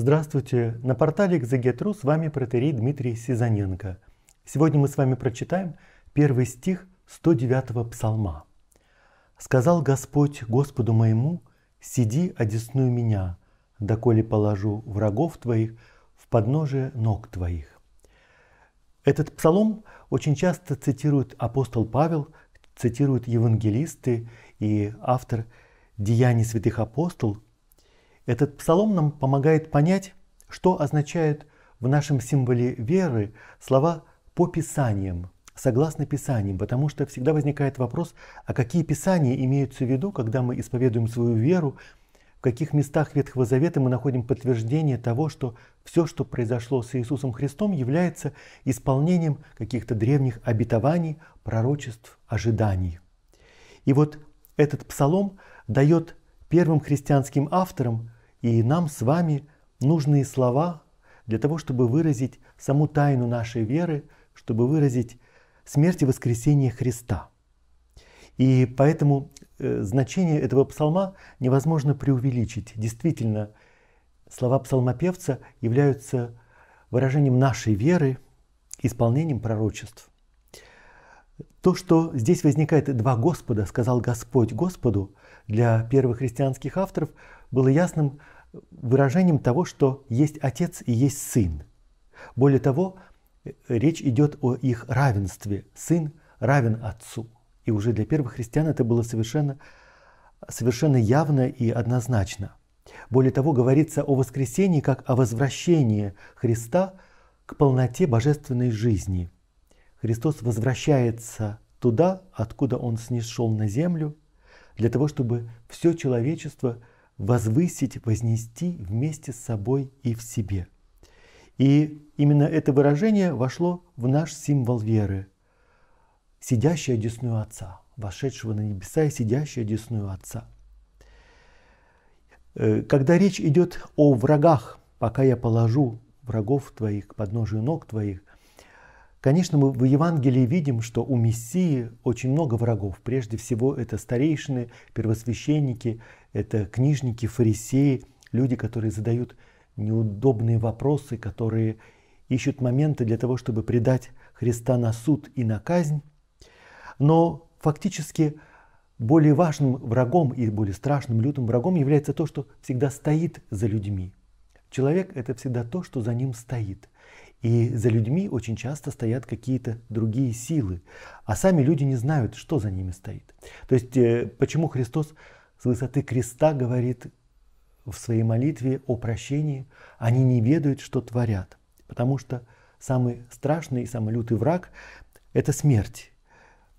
Здравствуйте! На портале Экзегетру с вами протерей Дмитрий Сизаненко. Сегодня мы с вами прочитаем первый стих 109-го псалма. «Сказал Господь Господу моему, сиди, одесную меня, доколе положу врагов твоих в подножие ног твоих». Этот псалом очень часто цитирует апостол Павел, цитируют евангелисты и автор «Деяний святых апостолов. Этот псалом нам помогает понять, что означают в нашем символе веры слова «по Писаниям», согласно Писаниям, потому что всегда возникает вопрос, а какие Писания имеются в виду, когда мы исповедуем свою веру, в каких местах Ветхого Завета мы находим подтверждение того, что все, что произошло с Иисусом Христом, является исполнением каких-то древних обетований, пророчеств, ожиданий. И вот этот псалом дает первым христианским авторам и нам с вами нужные слова для того, чтобы выразить саму тайну нашей веры, чтобы выразить смерть и воскресение Христа. И поэтому э, значение этого псалма невозможно преувеличить. Действительно, слова псалмопевца являются выражением нашей веры, исполнением пророчеств. То, что здесь возникает «два Господа», сказал Господь Господу, для первых христианских авторов было ясным э, выражением того, что есть отец и есть сын. Более того, э, речь идет о их равенстве. Сын равен отцу. И уже для первых христиан это было совершенно, совершенно явно и однозначно. Более того, говорится о воскресении как о возвращении Христа к полноте божественной жизни. Христос возвращается туда, откуда Он снизшел на землю – для того, чтобы все человечество возвысить, вознести вместе с собой и в себе. И именно это выражение вошло в наш символ веры, сидящая десную Отца, вошедшего на небеса и сидящая десную Отца. Э, когда речь идет о врагах, пока я положу врагов твоих к подножию ног твоих – Конечно, мы в Евангелии видим, что у Мессии очень много врагов. Прежде всего, это старейшины, первосвященники, это книжники, фарисеи, люди, которые задают неудобные вопросы, которые ищут моменты для того, чтобы предать Христа на суд и на казнь. Но фактически более важным врагом и более страшным, лютым врагом является то, что всегда стоит за людьми. Человек – это всегда то, что за ним стоит – и за людьми очень часто стоят какие-то другие силы, а сами люди не знают, что за ними стоит. То есть э, почему Христос с высоты креста говорит в своей молитве о прощении, они не ведают, что творят, потому что самый страшный и самый лютый враг – это смерть.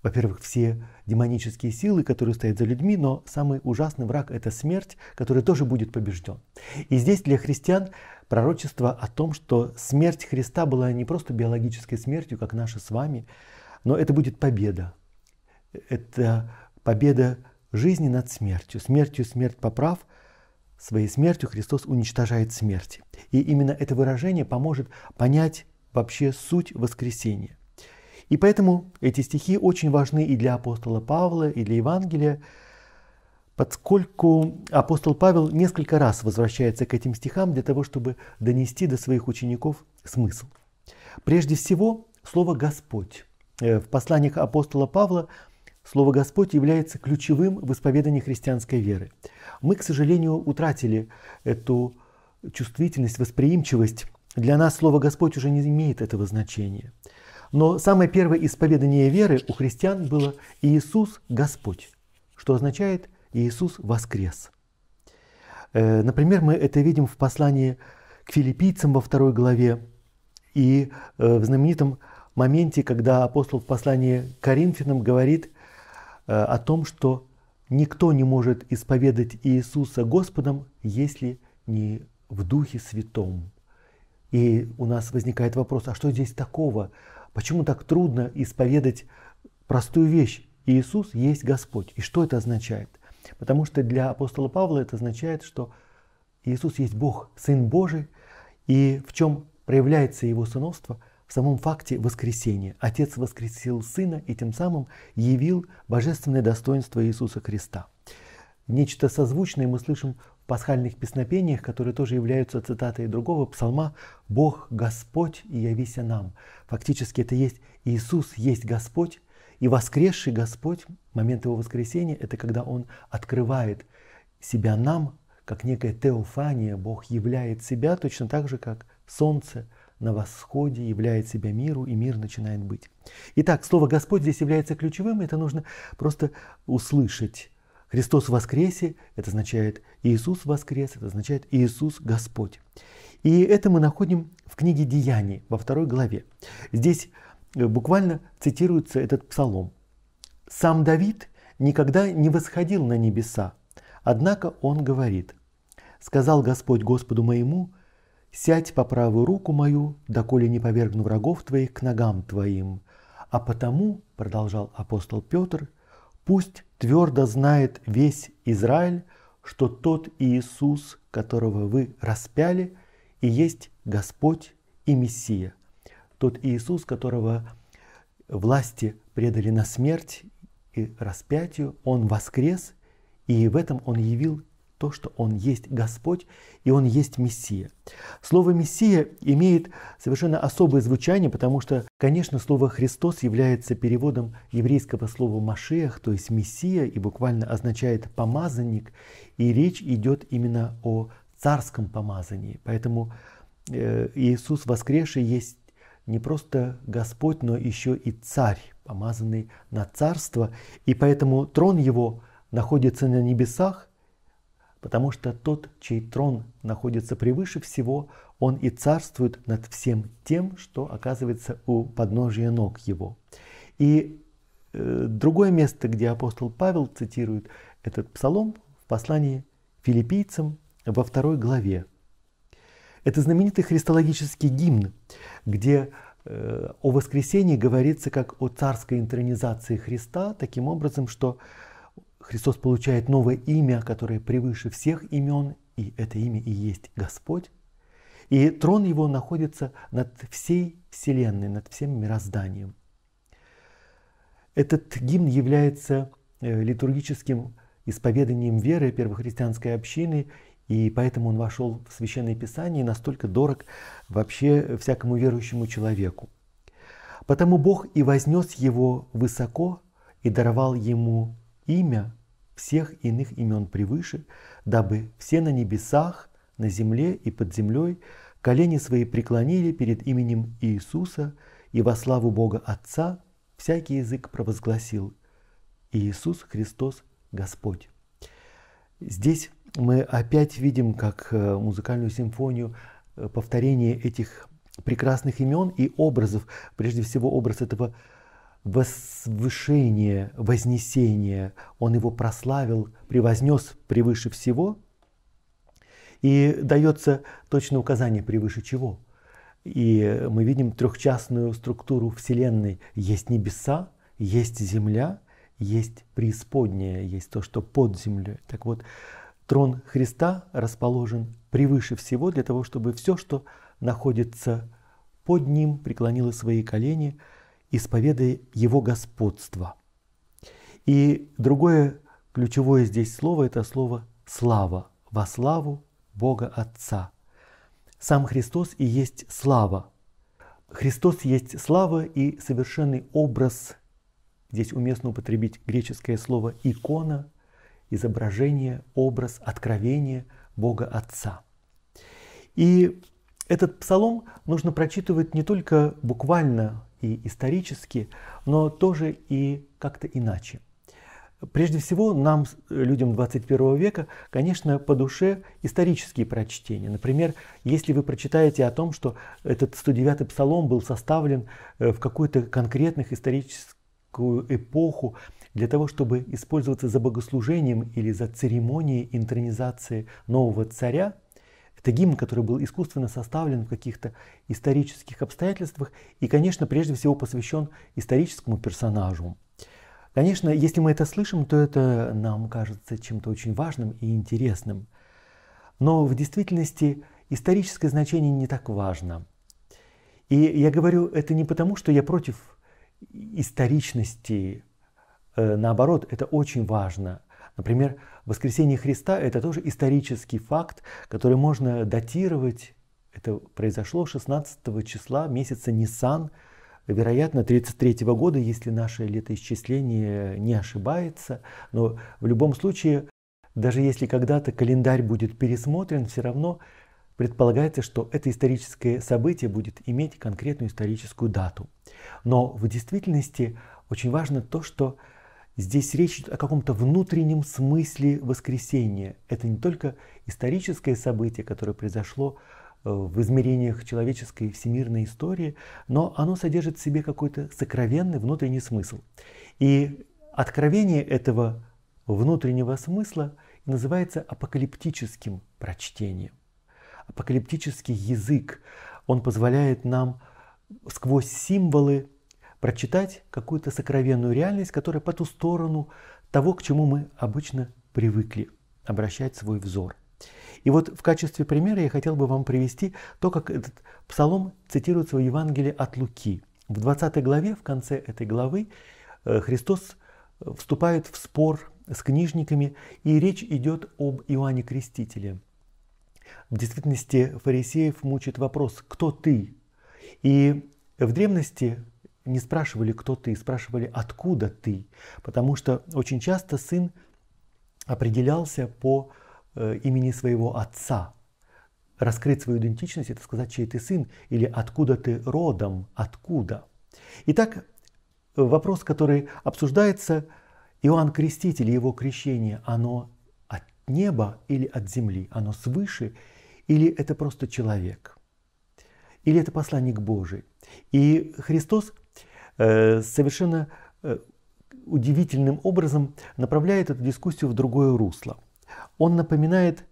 Во-первых, все демонические силы, которые стоят за людьми, но самый ужасный враг – это смерть, который тоже будет побежден. И здесь для христиан пророчество о том, что смерть Христа была не просто биологической смертью, как наша с вами, но это будет победа. Это победа жизни над смертью. Смертью смерть поправ, своей смертью Христос уничтожает смерть. И именно это выражение поможет понять вообще суть воскресения. И поэтому эти стихи очень важны и для апостола Павла, и для Евангелия, поскольку апостол Павел несколько раз возвращается к этим стихам для того, чтобы донести до своих учеников смысл. Прежде всего, слово «Господь». Э, в посланиях апостола Павла слово «Господь» является ключевым в исповедании христианской веры. Мы, к сожалению, утратили эту чувствительность, восприимчивость. Для нас слово «Господь» уже не имеет этого значения. Но самое первое исповедание веры у христиан было «Иисус – Господь», что означает – Иисус воскрес. Э, например, мы это видим в послании к филиппийцам во второй главе и э, в знаменитом моменте, когда апостол в послании к Коринфянам говорит э, о том, что никто не может исповедать Иисуса Господом, если не в Духе Святом. И у нас возникает вопрос, а что здесь такого? Почему так трудно исповедать простую вещь? Иисус есть Господь. И что это означает? Потому что для апостола Павла это означает, что Иисус есть Бог, Сын Божий, и в чем проявляется его сыновство? В самом факте воскресения. Отец воскресил Сына и тем самым явил божественное достоинство Иисуса Христа. Нечто созвучное мы слышим в пасхальных песнопениях, которые тоже являются цитатой другого псалма «Бог Господь и явися нам». Фактически это есть «Иисус есть Господь, и воскресший Господь, момент его воскресения, это когда он открывает себя нам, как некая теофания, Бог являет себя точно так же, как солнце на восходе являет себя миру, и мир начинает быть. Итак, слово «Господь» здесь является ключевым, это нужно просто услышать. Христос воскресе, это означает Иисус воскрес, это означает Иисус Господь. И это мы находим в книге Деяний, во второй главе. Здесь Э, буквально цитируется этот псалом. «Сам Давид никогда не восходил на небеса, однако он говорит, «Сказал Господь Господу моему, сядь по правую руку мою, доколе не повергну врагов твоих к ногам твоим. А потому, — продолжал апостол Петр, — пусть твердо знает весь Израиль, что тот Иисус, которого вы распяли, и есть Господь и Мессия, тот Иисус, которого власти предали на смерть и распятию, Он воскрес, и в этом Он явил то, что Он есть Господь, и Он есть Мессия. Слово «Мессия» имеет совершенно особое звучание, потому что, конечно, слово «Христос» является переводом еврейского слова «машех», то есть «Мессия», и буквально означает «помазанник», и речь идет именно о царском помазании. Поэтому э, Иисус воскресший есть не просто Господь, но еще и Царь, помазанный на царство, и поэтому трон его находится на небесах, потому что тот, чей трон находится превыше всего, он и царствует над всем тем, что оказывается у подножия ног его. И э, другое место, где апостол Павел цитирует этот псалом в послании филиппийцам во второй главе – это знаменитый христологический гимн, где э, о воскресении говорится как о царской интронизации Христа, таким образом, что Христос получает новое имя, которое превыше всех имен, и это имя и есть Господь. И трон его находится над всей Вселенной, над всем мирозданием. Этот гимн является э, литургическим исповеданием веры первохристианской общины и поэтому он вошел в Священное Писание и настолько дорог вообще всякому верующему человеку. Потому Бог и вознес его высоко и даровал ему имя всех иных имен превыше, дабы все на небесах, на земле и под землей колени свои преклонили перед именем Иисуса, и во славу Бога Отца всякий язык провозгласил «Иисус Христос Господь». Здесь мы опять видим, как э, музыкальную симфонию э, повторение этих прекрасных имен и образов, прежде всего образ этого возвышения, вознесения, он его прославил, превознес превыше всего, и дается точное указание превыше чего. И мы видим трехчастную структуру Вселенной. Есть небеса, есть земля, есть преисподняя, есть то, что под землей. Так вот, Трон Христа расположен превыше всего для того, чтобы все, что находится под ним, преклонило свои колени, исповедая его господство. И другое ключевое здесь слово – это слово «слава», «во славу Бога Отца». Сам Христос и есть слава. Христос есть слава и совершенный образ, здесь уместно употребить греческое слово «икона», изображение, образ, откровение Бога Отца. И этот псалом нужно прочитывать не только буквально и исторически, но тоже и как-то иначе. Прежде всего, нам, людям 21 века, конечно, по душе исторические прочтения. Например, если вы прочитаете о том, что этот 109-й псалом был составлен э, в какой-то конкретных исторических эпоху для того, чтобы использоваться за богослужением или за церемонией интронизации нового царя, это гимн, который был искусственно составлен в каких-то исторических обстоятельствах и, конечно, прежде всего посвящен историческому персонажу. Конечно, если мы это слышим, то это нам кажется чем-то очень важным и интересным. Но в действительности историческое значение не так важно. И я говорю это не потому, что я против историчности. Э, наоборот, это очень важно. Например, воскресение Христа – это тоже исторический факт, который можно датировать. Это произошло 16 числа месяца Нисан, вероятно, 1933 года, если наше летоисчисление не ошибается. Но в любом случае, даже если когда-то календарь будет пересмотрен, все равно Предполагается, что это историческое событие будет иметь конкретную историческую дату. Но в действительности очень важно то, что здесь речь идет о каком-то внутреннем смысле воскресения. Это не только историческое событие, которое произошло э, в измерениях человеческой всемирной истории, но оно содержит в себе какой-то сокровенный внутренний смысл. И откровение этого внутреннего смысла называется апокалиптическим прочтением апокалиптический язык. Он позволяет нам сквозь символы прочитать какую-то сокровенную реальность, которая по ту сторону того, к чему мы обычно привыкли обращать свой взор. И вот в качестве примера я хотел бы вам привести то, как этот псалом цитируется в Евангелии от Луки. В 20 главе, в конце этой главы, э, Христос э, вступает в спор с книжниками, и речь идет об Иоанне Крестителе – в действительности фарисеев мучит вопрос «Кто ты?». И в древности не спрашивали «Кто ты?», спрашивали «Откуда ты?», потому что очень часто сын определялся по э, имени своего отца. Раскрыть свою идентичность – это сказать, чей ты сын или откуда ты родом, откуда. Итак, вопрос, который обсуждается, Иоанн Креститель и его крещение, оно от неба или от земли, оно свыше или это просто человек, или это посланник Божий. И Христос э, совершенно э, удивительным образом направляет эту дискуссию в другое русло. Он напоминает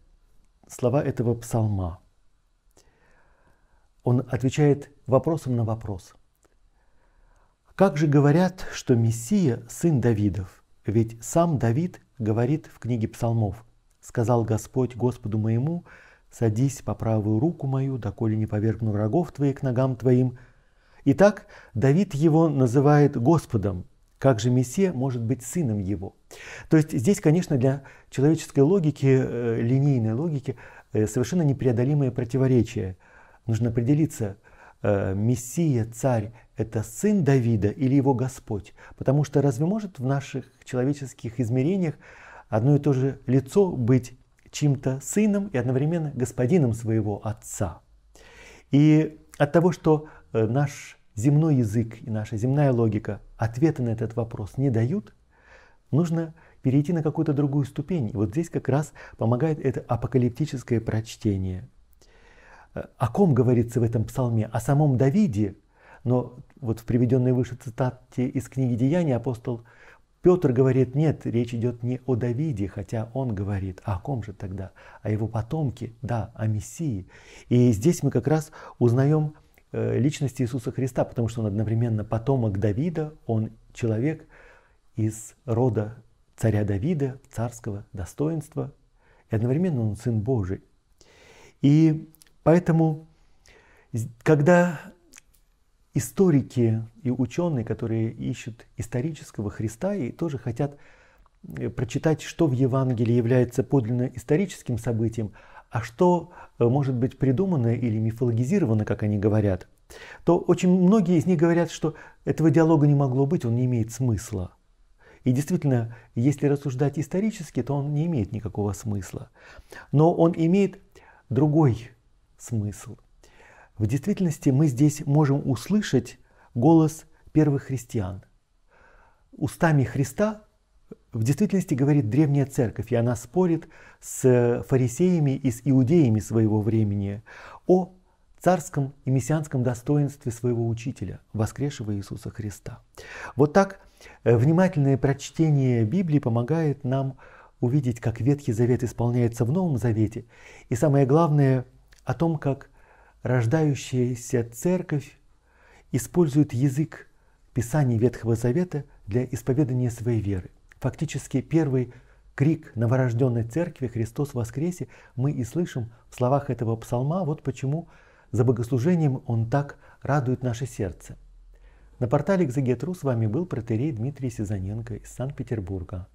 слова этого псалма. Он отвечает вопросом на вопрос. Как же говорят, что Мессия – сын Давидов? Ведь сам Давид говорит в книге псалмов. «Сказал Господь Господу моему, Садись по правую руку мою, доколе не повергну врагов твоих к ногам твоим». Итак, Давид его называет Господом. Как же Мессия может быть сыном его? То есть здесь, конечно, для человеческой логики, э, линейной логики, э, совершенно непреодолимое противоречие. Нужно определиться, э, Мессия, царь, это сын Давида или его Господь? Потому что разве может в наших человеческих измерениях одно и то же лицо быть чьим-то сыном и одновременно господином своего отца. И от того, что э, наш земной язык и наша земная логика ответа на этот вопрос не дают, нужно перейти на какую-то другую ступень. И вот здесь как раз помогает это апокалиптическое прочтение. Э, о ком говорится в этом псалме? О самом Давиде. Но вот в приведенной выше цитате из книги «Деяния» апостол Петр говорит, нет, речь идет не о Давиде, хотя он говорит, а о ком же тогда? О а его потомке, да, о Мессии. И здесь мы как раз узнаем э, личность Иисуса Христа, потому что он одновременно потомок Давида, он человек из рода царя Давида, царского достоинства, и одновременно он сын Божий. И поэтому, когда историки и ученые, которые ищут исторического Христа и тоже хотят э, прочитать, что в Евангелии является подлинно историческим событием, а что э, может быть придумано или мифологизировано, как они говорят, то очень многие из них говорят, что этого диалога не могло быть, он не имеет смысла. И действительно, если рассуждать исторически, то он не имеет никакого смысла. Но он имеет другой смысл – в действительности мы здесь можем услышать голос первых христиан. Устами Христа в действительности говорит древняя церковь, и она спорит с фарисеями и с иудеями своего времени о царском и мессианском достоинстве своего учителя, воскресшего Иисуса Христа. Вот так э, внимательное прочтение Библии помогает нам увидеть, как Ветхий Завет исполняется в Новом Завете, и самое главное о том, как рождающаяся церковь использует язык Писаний Ветхого Завета для исповедания своей веры. Фактически первый крик новорожденной церкви «Христос воскресе» мы и слышим в словах этого псалма, вот почему за богослужением он так радует наше сердце. На портале «Экзегетру» с вами был протерей Дмитрий Сезаненко из Санкт-Петербурга.